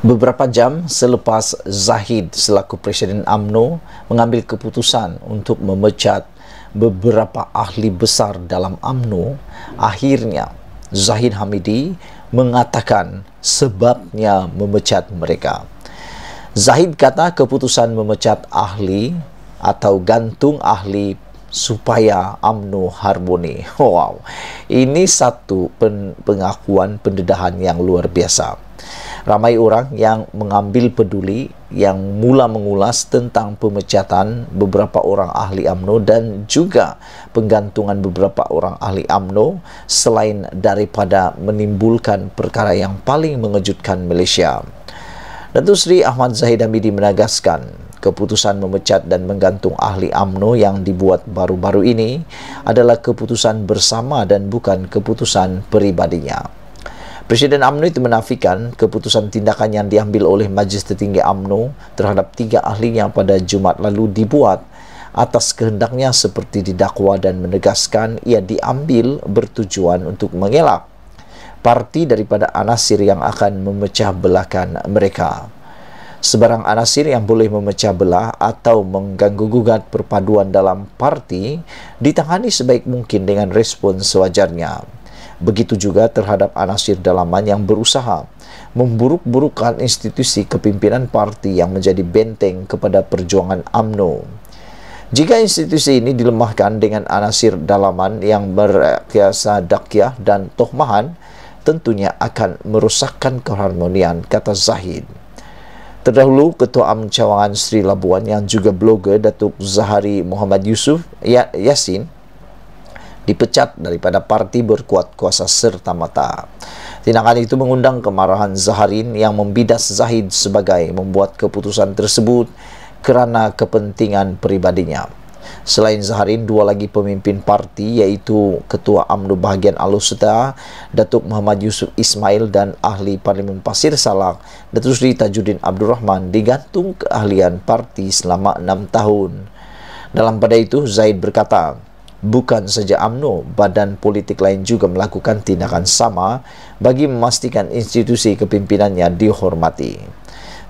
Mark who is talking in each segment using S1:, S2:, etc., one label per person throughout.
S1: beberapa jam selepas Zahid selaku Presiden AMNO mengambil keputusan untuk memecat beberapa ahli besar dalam AMNO, akhirnya Zahid Hamidi mengatakan sebabnya memecat mereka. Zahid kata keputusan memecat ahli atau gantung ahli supaya amnu harmoni. Wow. Ini satu pen pengakuan pendedahan yang luar biasa. Ramai orang yang mengambil peduli yang mula mengulas tentang pemecatan beberapa orang ahli AMNO dan juga penggantungan beberapa orang ahli AMNO selain daripada menimbulkan perkara yang paling mengejutkan Malaysia. Datuk Seri Ahmad Zahid Hamidi menegaskan keputusan memecat dan menggantung ahli AMNO yang dibuat baru-baru ini adalah keputusan bersama dan bukan keputusan peribadinya. Presiden AMNO itu menafikan keputusan tindakan yang diambil oleh Majlis Tertinggi AMNO terhadap tiga ahlinya pada Jumaat lalu dibuat atas kehendaknya seperti didakwa dan menegaskan ia diambil bertujuan untuk mengelak parti daripada Anasir yang akan memecah belakan mereka. Sebarang anasir yang boleh memecah belah atau mengganggu-gugat perpaduan dalam parti ditangani sebaik mungkin dengan respon sewajarnya. Begitu juga terhadap anasir dalaman yang berusaha memburuk-burukkan institusi kepimpinan parti yang menjadi benteng kepada perjuangan AMNO. Jika institusi ini dilemahkan dengan anasir dalaman yang berkiasa dakyah dan tohmahan, tentunya akan merusakkan keharmonian, kata Zahid. Terdahulu, Ketua Am Cawangan Sri Labuan yang juga blogger Datuk Zahari Muhammad Yusuf ya-, Yasin dipecat daripada parti berkuat kuasa serta mata. Tindakan itu mengundang kemarahan Zaharin yang membidas Zahid sebagai membuat keputusan tersebut kerana kepentingan peribadinya. Selain Zaharin, dua lagi pemimpin parti yaitu Ketua UMNO Bahagian Al-Ustah, Datuk Muhammad Yusuf Ismail dan Ahli Parlimen Pasir Salak, Datuk Sri Tajuddin Abdul Rahman digantung keahlian parti selama enam tahun. Dalam pada itu, Zaid berkata, Bukan saja UMNO, badan politik lain juga melakukan tindakan sama bagi memastikan institusi kepimpinannya dihormati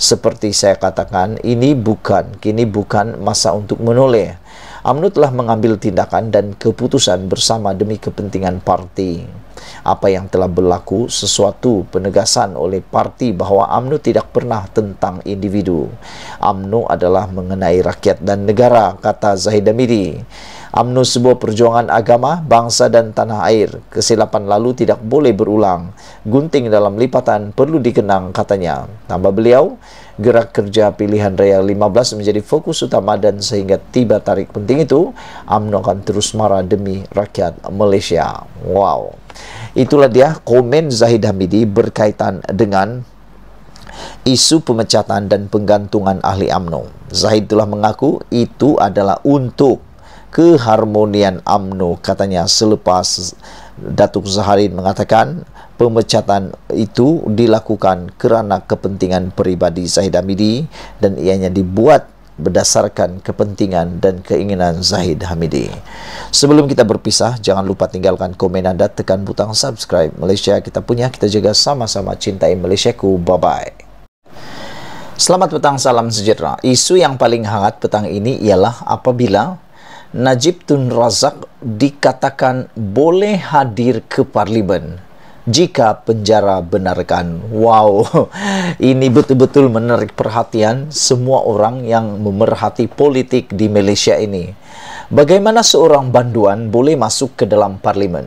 S1: seperti saya katakan ini bukan kini bukan masa untuk menoleh UMNO telah mengambil tindakan dan keputusan bersama demi kepentingan parti. Apa yang telah berlaku sesuatu penegasan oleh parti bahawa UMNO tidak pernah tentang individu. UMNO adalah mengenai rakyat dan negara, kata Zahid Amiri. UMNO sebuah perjuangan agama, bangsa dan tanah air. Kesilapan lalu tidak boleh berulang. Gunting dalam lipatan perlu dikenang katanya. Tambah beliau, gerak kerja pilihan raya 15 menjadi fokus utama dan sehingga tiba tarik penting itu, UMNO akan terus marah demi rakyat Malaysia. Wow. Itulah dia komen Zahid Hamidi berkaitan dengan isu pemecatan dan penggantungan ahli AMNO. Zahid telah mengaku itu adalah untuk keharmonian AMNO katanya selepas Datuk Zaharin mengatakan pemecatan itu dilakukan kerana kepentingan peribadi Zahid Hamidi dan ianya dibuat berdasarkan kepentingan dan keinginan Zahid Hamidi. Sebelum kita berpisah, jangan lupa tinggalkan komen anda, tekan butang subscribe. Malaysia kita punya, kita jaga sama-sama cintai Malaysia ku. Bye-bye. Selamat petang, salam sejahtera. Isu yang paling hangat petang ini ialah apabila Najib Tun Razak dikatakan boleh hadir ke parlimen jika penjara benarkan. Wow, ini betul-betul menarik perhatian semua orang yang memerhati politik di Malaysia ini. Bagaimana seorang banduan boleh masuk ke dalam parlimen?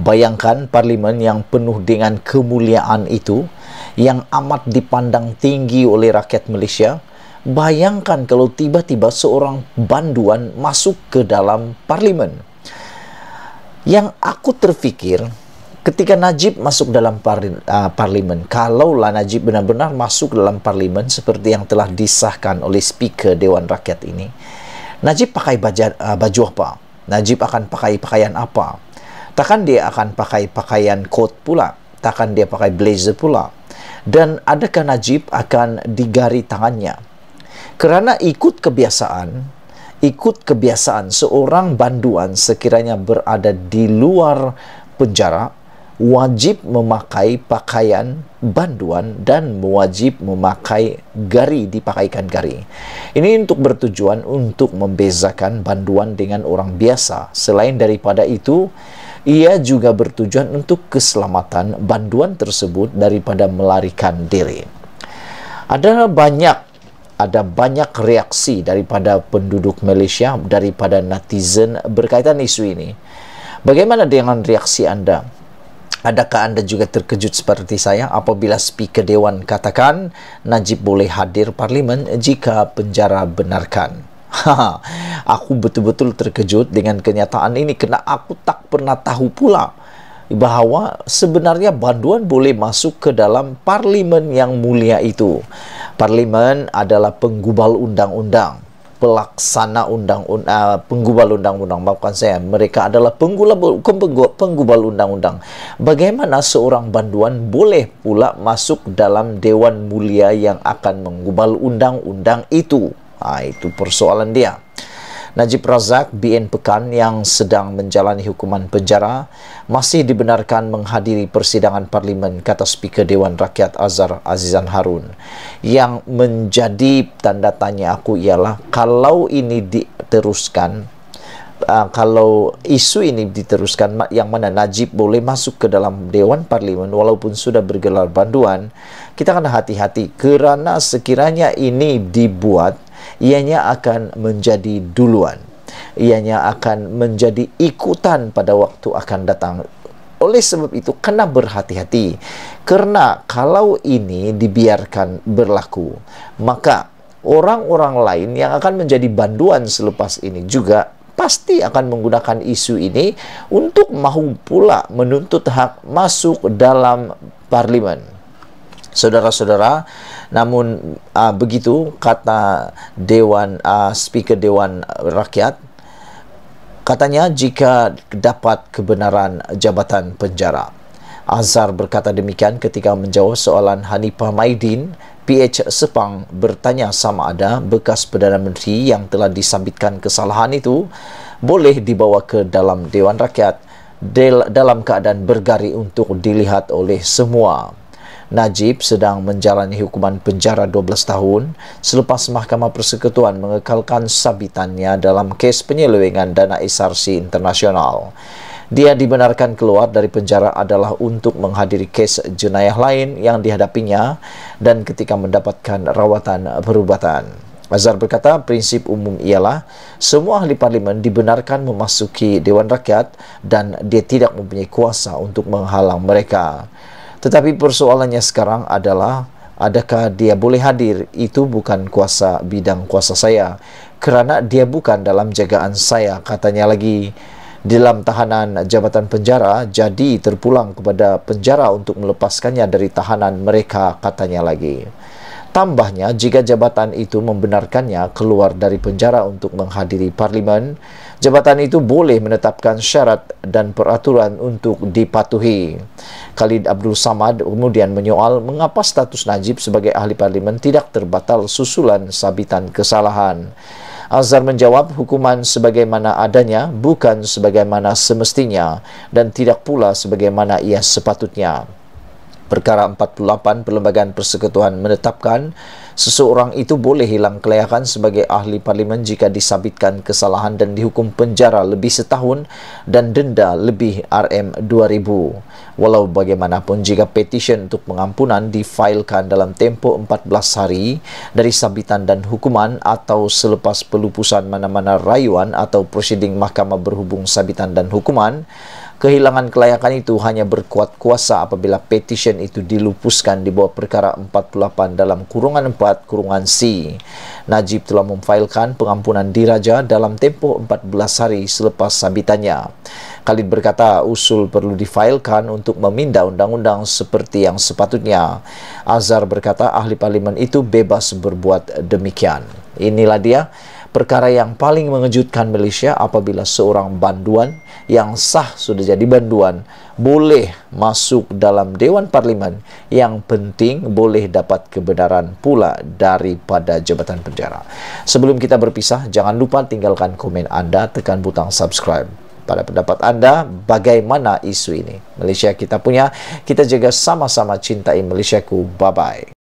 S1: Bayangkan parlimen yang penuh dengan kemuliaan itu yang amat dipandang tinggi oleh rakyat Malaysia. Bayangkan kalau tiba-tiba seorang banduan masuk ke dalam parlemen. Yang aku terpikir ketika Najib masuk dalam parli, uh, parlimen, kalaulah Najib benar-benar masuk dalam parlimen seperti yang telah disahkan oleh speaker Dewan Rakyat ini, Najib pakai baja, uh, baju apa? Najib akan pakai pakaian apa? Takkan dia akan pakai pakaian coat pula? Takkan dia pakai blazer pula? Dan adakah Najib akan digari tangannya? Kerana ikut kebiasaan, ikut kebiasaan seorang banduan sekiranya berada di luar penjara wajib memakai pakaian banduan dan wajib memakai gari dipakaikan gari. Ini untuk bertujuan untuk membezakan banduan dengan orang biasa. Selain daripada itu, ia juga bertujuan untuk keselamatan banduan tersebut daripada melarikan diri. Ada banyak ada banyak reaksi daripada penduduk Malaysia daripada netizen berkaitan isu ini. Bagaimana dengan reaksi anda? Adakah anda juga terkejut seperti saya apabila speaker dewan katakan Najib boleh hadir parlimen jika penjara benarkan? Ha, ha. aku betul-betul terkejut dengan kenyataan ini kerana aku tak pernah tahu pula bahawa sebenarnya banduan boleh masuk ke dalam parlimen yang mulia itu. Parlimen adalah penggubal undang-undang, pelaksana undang-undang, uh, penggubal undang-undang. Maafkan saya, mereka adalah penggubal undang-undang. Bagaimana seorang banduan boleh pula masuk dalam dewan mulia yang akan menggubal undang-undang itu? Nah, itu persoalan dia. Najib Razak BN Pekan yang sedang menjalani hukuman penjara masih dibenarkan menghadiri persidangan parlimen kata speaker Dewan Rakyat Azhar Azizan Harun yang menjadi tanda tanya aku ialah kalau ini diteruskan Uh, kalau isu ini diteruskan yang mana Najib boleh masuk ke dalam Dewan Parlimen walaupun sudah bergelar banduan kita akan hati-hati kerana sekiranya ini dibuat ianya akan menjadi duluan. Ianya akan menjadi ikutan pada waktu akan datang. Oleh sebab itu, kena berhati-hati. Karena kalau ini dibiarkan berlaku, maka orang-orang lain yang akan menjadi banduan selepas ini juga pasti akan menggunakan isu ini untuk mahu pula menuntut hak masuk dalam parlimen. saudara-saudara namun uh, begitu kata dewan uh, speaker dewan rakyat katanya jika dapat kebenaran jabatan penjara Azhar berkata demikian ketika menjawab soalan Hanifah Maidin PH Sepang bertanya sama ada bekas Perdana Menteri yang telah disambitkan kesalahan itu boleh dibawa ke dalam Dewan Rakyat dalam keadaan bergari untuk dilihat oleh semua. Najib sedang menjalani hukuman penjara 12 tahun selepas Mahkamah Persekutuan mengekalkan sabitannya dalam kes penyelewengan dana SRC internasional. Dia dibenarkan keluar dari penjara adalah untuk menghadiri kes jenayah lain yang dihadapinya dan ketika mendapatkan rawatan perubatan. Azhar berkata prinsip umum ialah semua ahli parlimen dibenarkan memasuki Dewan Rakyat dan dia tidak mempunyai kuasa untuk menghalang mereka. Tetapi persoalannya sekarang adalah adakah dia boleh hadir? Itu bukan kuasa bidang kuasa saya kerana dia bukan dalam jagaan saya katanya lagi dalam tahanan jabatan penjara jadi terpulang kepada penjara untuk melepaskannya dari tahanan mereka katanya lagi tambahnya jika jabatan itu membenarkannya keluar dari penjara untuk menghadiri parlimen Jabatan itu boleh menetapkan syarat dan peraturan untuk dipatuhi. Khalid Abdul Samad kemudian menyoal mengapa status Najib sebagai ahli parlimen tidak terbatal susulan sabitan kesalahan. Azhar menjawab hukuman sebagaimana adanya bukan sebagaimana semestinya dan tidak pula sebagaimana ia sepatutnya. Perkara 48 Perlembagaan Persekutuan menetapkan seseorang itu boleh hilang kelayakan sebagai ahli parlimen jika disabitkan kesalahan dan dihukum penjara lebih setahun dan denda lebih RM2000. Walau bagaimanapun jika petisyen untuk pengampunan difailkan dalam tempoh 14 hari dari sabitan dan hukuman atau selepas pelupusan mana-mana rayuan atau prosiding mahkamah berhubung sabitan dan hukuman, kehilangan kelayakan itu hanya berkuat kuasa apabila petition itu dilupuskan di bawah perkara 48 dalam kurungan 4 kurungan C. Najib telah memfailkan pengampunan diraja dalam tempoh 14 hari selepas sambitannya. Khalid berkata usul perlu difailkan untuk meminda undang-undang seperti yang sepatutnya. Azhar berkata ahli parlimen itu bebas berbuat demikian. Inilah dia. Perkara yang paling mengejutkan Malaysia apabila seorang banduan yang sah sudah jadi banduan boleh masuk dalam Dewan Parlimen yang penting boleh dapat kebenaran pula daripada jabatan penjara. Sebelum kita berpisah, jangan lupa tinggalkan komen Anda, tekan butang subscribe. Pada pendapat Anda, bagaimana isu ini? Malaysia kita punya, kita jaga sama-sama cintai Malaysiaku. Bye-bye.